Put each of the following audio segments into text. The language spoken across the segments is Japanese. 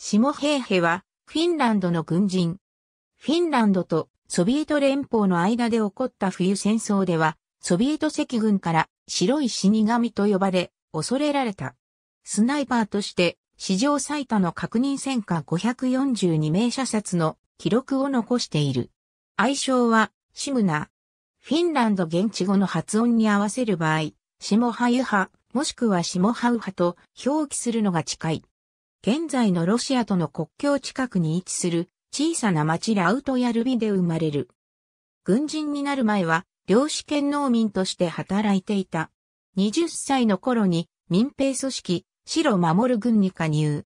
シモヘーヘは、フィンランドの軍人。フィンランドとソビエト連邦の間で起こった冬戦争では、ソビエト赤軍から白い死神と呼ばれ、恐れられた。スナイパーとして、史上最多の確認戦果542名射殺の記録を残している。愛称は、シムナ。フィンランド現地語の発音に合わせる場合、シモハユハ、もしくはシモハウハと表記するのが近い。現在のロシアとの国境近くに位置する小さな町ラウトヤルビで生まれる。軍人になる前は、漁師兼農民として働いていた。20歳の頃に民兵組織、白守る軍に加入。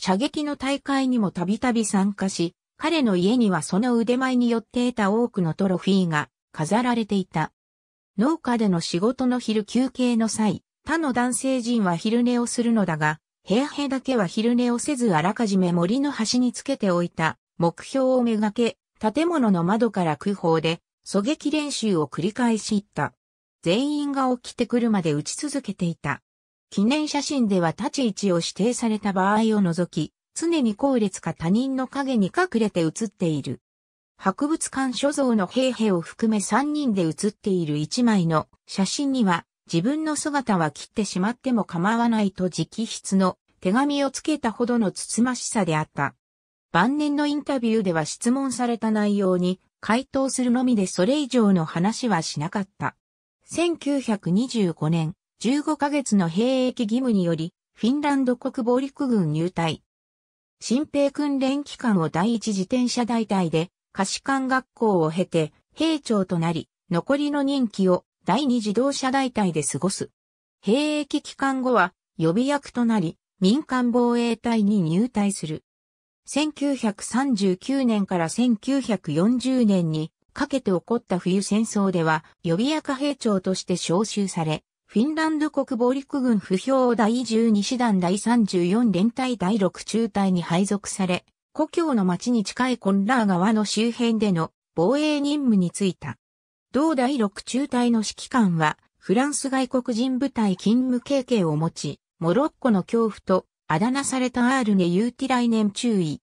射撃の大会にもたびたび参加し、彼の家にはその腕前によって得た多くのトロフィーが飾られていた。農家での仕事の昼休憩の際、他の男性陣は昼寝をするのだが、ヘアヘだけは昼寝をせずあらかじめ森の端につけておいた目標をめがけ、建物の窓から空砲で狙撃練習を繰り返し行った。全員が起きてくるまで撃ち続けていた。記念写真では立ち位置を指定された場合を除き、常に後列か他人の影に隠れて写っている。博物館所蔵の兵兵を含め3人で写っている1枚の写真には、自分の姿は切ってしまっても構わないと直筆の手紙をつけたほどのつつましさであった。晩年のインタビューでは質問された内容に回答するのみでそれ以上の話はしなかった。1925年、15ヶ月の兵役義務により、フィンランド国防陸軍入隊。新兵訓練機関を第一自転車大隊で、可視官学校を経て、兵長となり、残りの任期を第二自動車大隊で過ごす。兵役期間後は予備役となり、民間防衛隊に入隊する。1939年から1940年にかけて起こった冬戦争では予備役兵長として召集され、フィンランド国防陸軍不評第12師団第34連隊第6中隊に配属され、故郷の町に近いコンラー川の周辺での防衛任務に就いた。同第六中隊の指揮官は、フランス外国人部隊勤務経験を持ち、モロッコの恐怖と、あだ名されたアールネ・ユーティライネン注意。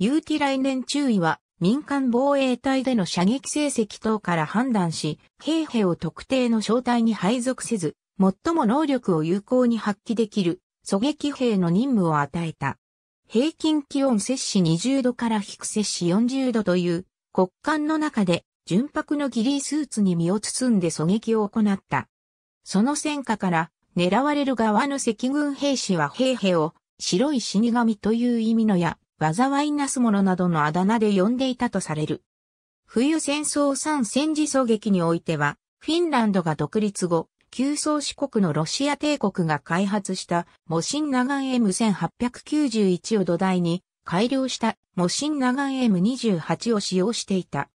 ユーティライネン注意は、民間防衛隊での射撃成績等から判断し、兵兵を特定の小隊に配属せず、最も能力を有効に発揮できる、狙撃兵の任務を与えた。平均気温摂氏20度から低摂氏40度という、極寒の中で純白のギリースーツに身を包んで狙撃を行った。その戦果から、狙われる側の赤軍兵士は兵兵を、白い死神という意味のや、災いなすものなどのあだ名で呼んでいたとされる。冬戦争三戦時狙撃においては、フィンランドが独立後、旧宗四国のロシア帝国が開発したシンナガン M1891 を土台に改良したシンナガン M28 を使用していた。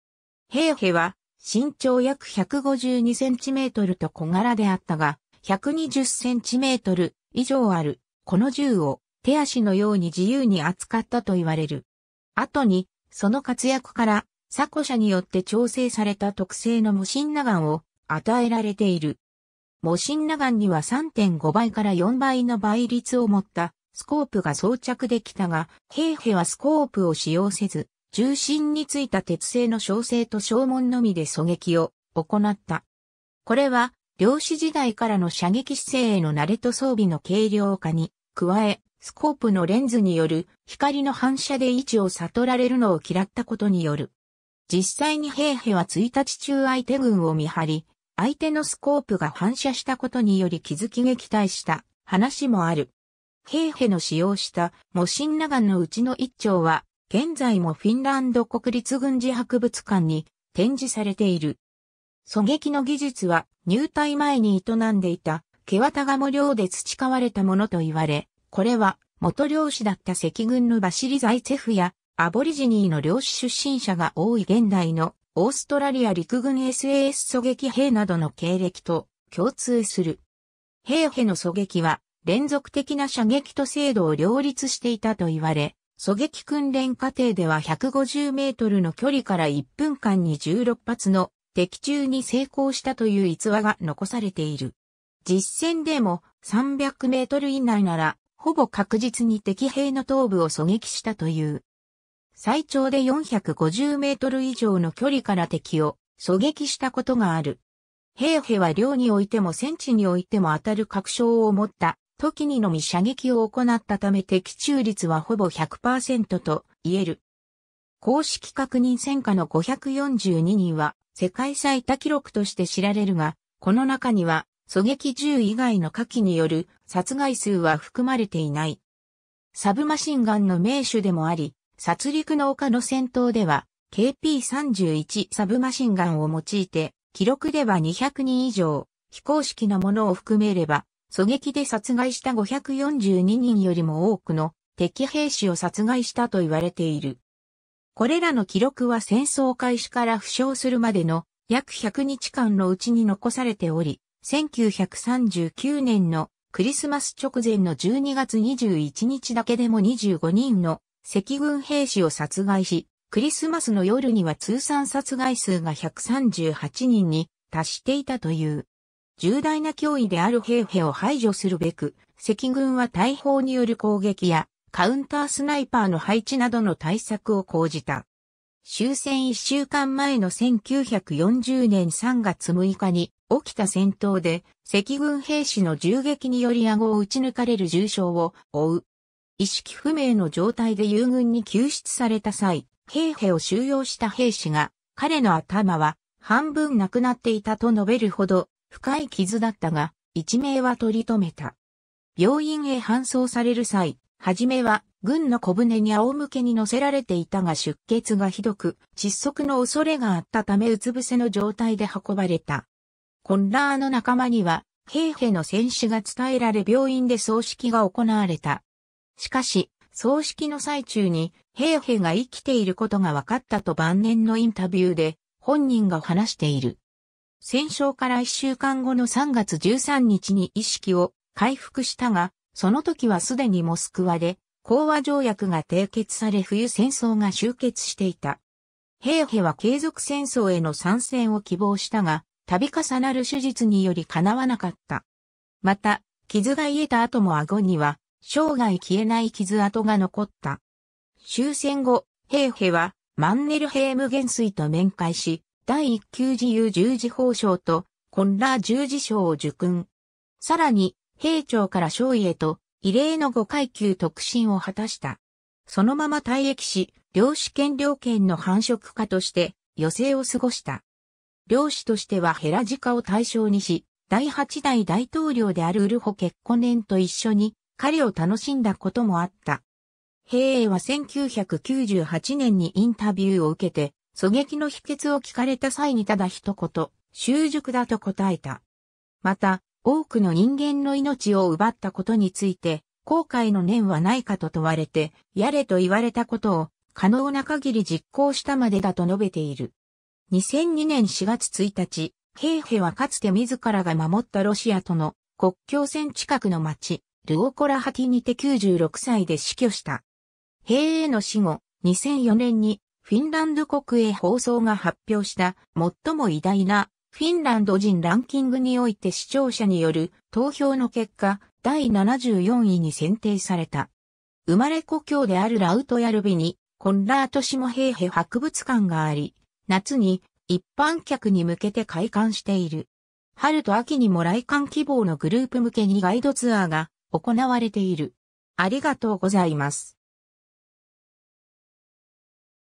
ヘーヘは身長約 152cm と小柄であったが、120cm 以上ある、この銃を手足のように自由に扱ったと言われる。後に、その活躍から、サコ社によって調整された特製の無心ナガンを与えられている。模心ナガンには3.5倍から4倍の倍率を持ったスコープが装着できたが、ヘーヘはスコープを使用せず、重心についた鉄製の小生と小門のみで狙撃を行った。これは、漁師時代からの射撃姿勢への慣れと装備の軽量化に、加え、スコープのレンズによる光の反射で位置を悟られるのを嫌ったことによる。実際に兵兵は1日中相手軍を見張り、相手のスコープが反射したことにより気づき撃退した話もある。兵兵の使用した模心長ガンのうちの一丁は現在もフィンランド国立軍事博物館に展示されている。狙撃の技術は入隊前に営んでいた、ケワタガモ領で培われたものと言われ、これは元漁師だった赤軍のバシリ・ザイツェフやアボリジニーの漁師出身者が多い現代のオーストラリア陸軍 SAS 狙撃兵などの経歴と共通する。兵兵の狙撃は連続的な射撃と精度を両立していたと言われ、狙撃訓練過程では150メートルの距離から1分間に16発の敵中に成功したという逸話が残されている。実戦でも300メートル以内なら、ほぼ確実に敵兵の頭部を狙撃したという。最長で450メートル以上の距離から敵を狙撃したことがある。兵兵は寮においても戦地においても当たる確証を持った時にのみ射撃を行ったため的中率はほぼ100%と言える。公式確認戦果の542人は世界最多記録として知られるが、この中には狙撃銃以外の火器による殺害数は含まれていない。サブマシンガンの名手でもあり、殺戮の丘の戦闘では KP31 サブマシンガンを用いて、記録では200人以上、非公式なものを含めれば狙撃で殺害した542人よりも多くの敵兵士を殺害したと言われている。これらの記録は戦争開始から負傷するまでの約100日間のうちに残されており、1939年のクリスマス直前の12月21日だけでも25人の赤軍兵士を殺害し、クリスマスの夜には通算殺害数が138人に達していたという。重大な脅威である兵兵を排除するべく、赤軍は大砲による攻撃やカウンタースナイパーの配置などの対策を講じた。終戦一週間前の1940年3月6日に起きた戦闘で赤軍兵士の銃撃により顎を撃ち抜かれる重傷を負う。意識不明の状態で友軍に救出された際、兵兵を収容した兵士が彼の頭は半分なくなっていたと述べるほど深い傷だったが、一命は取り留めた。病院へ搬送される際、はじめは軍の小舟に仰向けに乗せられていたが出血がひどく、窒息の恐れがあったためうつ伏せの状態で運ばれた。コンラーの仲間には、兵兵の戦死が伝えられ病院で葬式が行われた。しかし、葬式の最中に、兵兵が生きていることが分かったと晩年のインタビューで、本人が話している。戦勝から1週間後の3月13日に意識を回復したが、その時はすでにモスクワで、講和条約が締結され冬戦争が終結していた。ヘーヘは継続戦争への参戦を希望したが、度重なる手術により叶わなかった。また、傷が癒えた後も顎には、生涯消えない傷跡が残った。終戦後、ヘーヘは、マンネルヘーム元帥と面会し、第1級自由十字砲賞と、コンラー十字賞を受勲。さらに、兵長から将尉へと、異例の5階級特進を果たした。そのまま退役し、領主権領権の繁殖家として、余生を過ごした。領主としてはヘラジカを対象にし、第8代大統領であるウルホ結婚年と一緒に、彼を楽しんだこともあった。平英は1998年にインタビューを受けて、狙撃の秘訣を聞かれた際にただ一言、習熟だと答えた。また、多くの人間の命を奪ったことについて、後悔の念はないかと問われて、やれと言われたことを、可能な限り実行したまでだと述べている。2002年4月1日、平平はかつて自らが守ったロシアとの国境線近くの町、ルオコラハティにて96歳で死去した。平への死後、2004年にフィンランド国営放送が発表した最も偉大なフィンランド人ランキングにおいて視聴者による投票の結果、第74位に選定された。生まれ故郷であるラウトヤルビに、コンラートシモヘーヘ博物館があり、夏に一般客に向けて開館している。春と秋にも来館希望のグループ向けにガイドツアーが行われている。ありがとうございます。